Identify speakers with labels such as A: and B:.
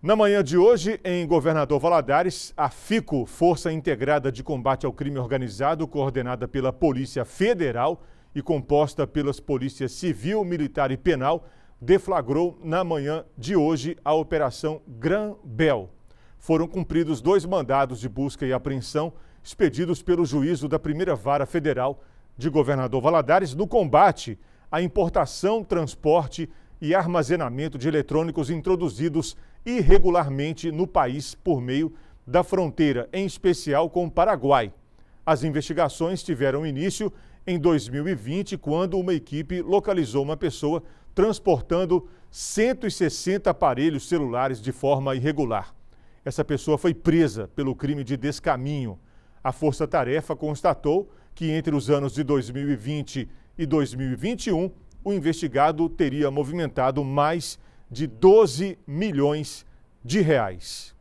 A: Na manhã de hoje, em Governador Valadares, a FICO, Força Integrada de Combate ao Crime Organizado, coordenada pela Polícia Federal e composta pelas Polícias Civil, Militar e Penal, deflagrou na manhã de hoje a Operação Gran Bel. Foram cumpridos dois mandados de busca e apreensão expedidos pelo juízo da primeira vara federal de Governador Valadares no combate à importação, transporte e armazenamento de eletrônicos introduzidos irregularmente no país por meio da fronteira, em especial com o Paraguai. As investigações tiveram início em 2020, quando uma equipe localizou uma pessoa transportando 160 aparelhos celulares de forma irregular. Essa pessoa foi presa pelo crime de descaminho. A Força Tarefa constatou que entre os anos de 2020 e 2021, o investigado teria movimentado mais de 12 milhões de reais.